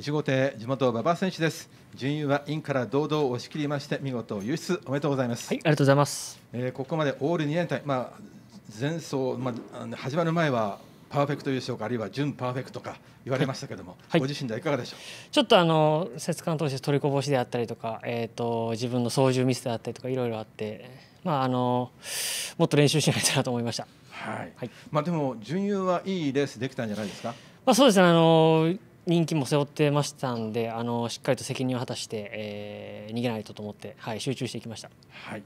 1号艇地元馬場選手です準優はインから堂々押し切りまして見事優出おめでとうございます、はい、ありがとうございます、えー、ここまでオール2連単まあ前走、まあ、始まる前はパーフェクト優勝かあるいは準パーフェクトか言われましたけども、はい、ご自身ではいかがでしょうちょっとあの節間投手取りこぼしであったりとか、えーと、と自分の操縦ミスであったりとかいろいろあって、まあ、あのもっと練習しないとなと思いました、はいはいまあ、でも準優はいいレースできたんじゃないですか、まあ、そうですねあの人気も背負ってましたんであのしっかりと責任を果たして、えー、逃げないとと思って、はい、集中していきました。はい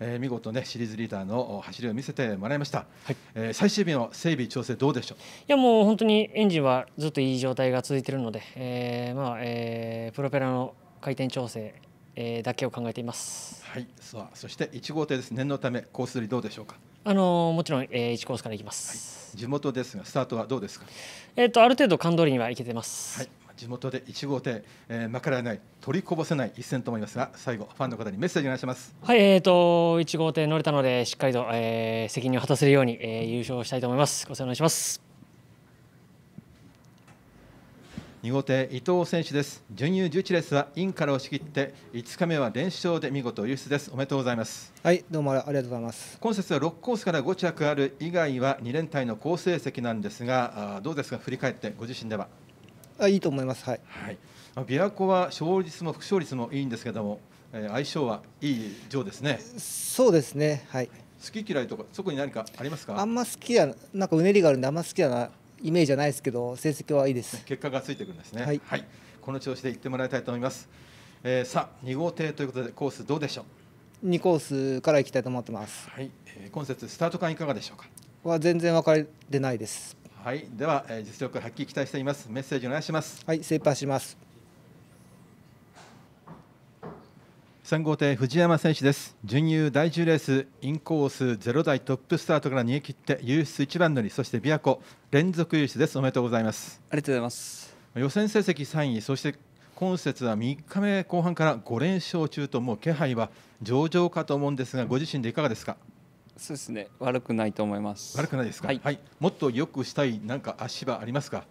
えー、見事ねシリーズリーダーの走りを見せてもらいました、はい、えー、最終日の整備調整どうでしょういやもう本当にエンジンはずっといい状態が続いているので、えーまあえー、プロペラの回転調整、えー、だけを考えていますはいそそして1号艇です念のためコース取りどうでしょうかあのもちろん、えー、1コースからいきます、はい、地元ですがスタートはどうですか、えーと、ある程度感通りには行けてます、はい地元で一号艇、えー、まからない取りこぼせない一戦と思いますが最後ファンの方にメッセージお願いしますはいえーと一号艇乗れたのでしっかりと、えー、責任を果たせるように、えー、優勝したいと思いますご世話します2号艇伊藤選手です準優11レースはインから押し切って5日目は連勝で見事優勝ですおめでとうございますはいどうもありがとうございます今節は6コースから5着ある以外は2連帯の好成績なんですがあどうですか振り返ってご自身ではあいいと思いますはい、はい、琵琶湖は勝率も副勝率もいいんですけどもえ相性はいい上ですねそうですねはい好き嫌いとかそこに何かありますかあんま好きやなんかうねりがあるんであんま好きやなイメージじゃないですけど成績はいいです結果がついてくるんですね、はい、はい、この調子で行ってもらいたいと思います、えー、さあ2号艇ということでコースどうでしょう2コースから行きたいと思ってます、はいえー、今節スタート感いかがでしょうかは全然分かれてないですはいでは、えー、実力発揮期待していますメッセージお願いしますはい精一杯します3号艇藤山選手です準優第十レースインコースゼロ台トップスタートから逃げ切って優出一番乗りそして琵琶湖連続優出ですおめでとうございますありがとうございます予選成績三位そして今節は三日目後半から五連勝中ともう気配は上々かと思うんですがご自身でいかがですかそうですね悪くないと思います悪くないですか、はい、はい、もっと良くしたいなんか足場ありますか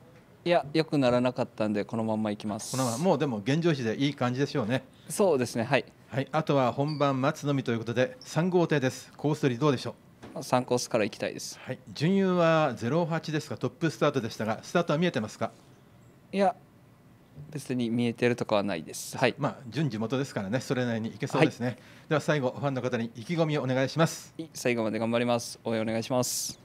いや、良くならなかったんで、このままいきます。このまま、もうでも現状維持でいい感じでしょうね。そうですね、はい。はい、あとは本番待つのみということで3号艇ですコース取りどうでしょう3コースから行きたいです、はい、順優は08ですがトップスタートでしたがスタートは見えてますかいや別に見えてるとかはないです、はいまあ、順地元ですからねそれなりにいけそうですね、はい、では最後ファンの方に意気込みをお願いします最後まで頑張ります応援お願いします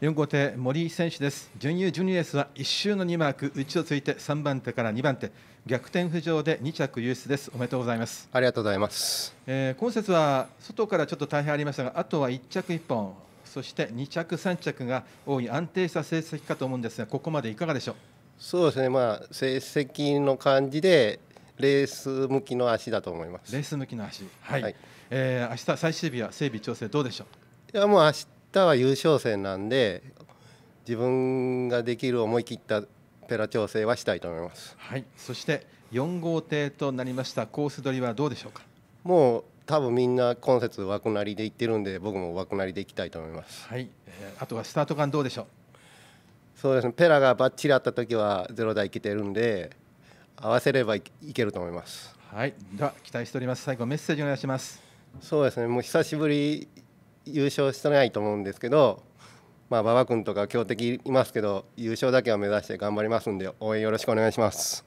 4号艇森選手です準優12レースは1周の2マーク1をついて3番手から2番手逆転浮上で2着優出ですおめでとうございますありがとうございます、えー、今節は外からちょっと大変ありましたがあとは1着1本そして2着3着が多い安定した成績かと思うんですがここまでいかがでしょうそうですねまあ成績の感じでレース向きの足だと思いますレース向きの足はい、はい、えー、明日最終日は整備調整どうでしょういやもう明ターは優勝戦なんで自分ができる思い切ったペラ調整はしたいと思います。はい。そして4号艇となりましたコース取りはどうでしょうか。もう多分みんな今節枠なりで行ってるんで僕も枠なりでいきたいと思います。はい。えー、あとはスタート感どうでしょう。そうですね。ペラがバッチリあった時はゼロ台来てるんで合わせればいけると思います。はい。では期待しております。最後メッセージお願いします。そうですね。もう久しぶり優勝してないと思うんですけど、まあ、馬場君とか強敵いますけど優勝だけは目指して頑張りますんで応援よろしくお願いします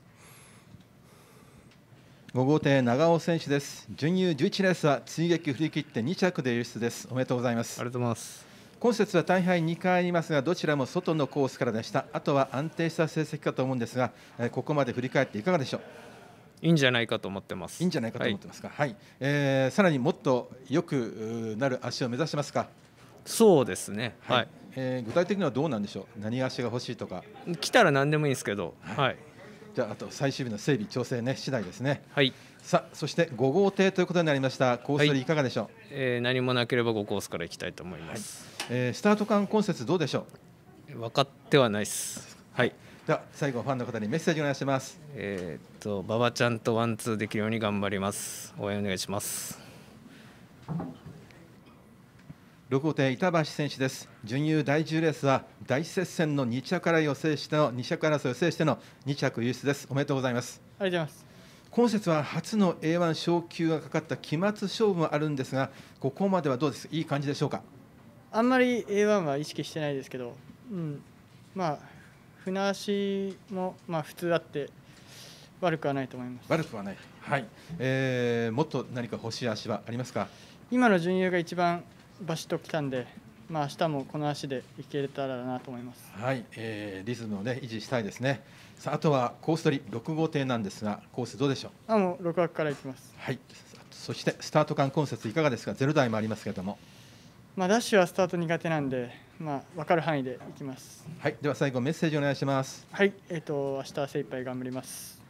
5号艇長尾選手です準優11レースは追撃振り切って2着で輸出ですおめでとうございますありがとうございます今節は大敗2回ありますがどちらも外のコースからでしたあとは安定した成績かと思うんですがここまで振り返っていかがでしょういいんじゃないかと思ってます。いいんじゃないかと思ってますか。はい、はい、えー、さらにもっと良くなる足を目指してますか。そうですね。はい。はい、えー、具体的にはどうなんでしょう。何足が欲しいとか。来たら何でもいいんですけど。はい。はい、じゃああと最終日の整備調整ね次第ですね。はい。さあそして5号艇ということになりましたコースいかがでしょう、はい、えー、何もなければ5コースから行きたいと思います、はい、えー、スタート間コンセ今トどうでしょう分かってはないですはいでは最後ファンの方にメッセージお願いします。えっと馬場ちゃんとワンツーできるように頑張ります。応援お願いします。6号艇板橋選手です。準優第10レースは大接戦の2着から予選しての2着争いを制しての2着優出です。おめでとうございます。ありがとうございます。今節は初の A1 昇級がかかった期末勝負もあるんですが、ここまではどうです。いい感じでしょうか。あんまり A1 は意識してないですけど、うん、まあ船足もまあ普通だって悪くはないと思います悪くはない、はいえー、もっと何か欲しい足はありますか今の順位が一番バシッときたんで、まあ明日もこの足で行けれたらなと思います。はい、えー、リズムをね維持したいですね。さああとはコース取り六号艇なんですが、コースどうでしょう。あもう六枠から行きます。はい。そしてスタート間コンセプトいかがですか。ゼロ台もありますけれども。まあ、ダッシュはスタート苦手なんで、まあ、分かる範囲でいきます。はい、では最後メッセージお願いします。はい、えっ、ー、と明日精一杯頑張ります。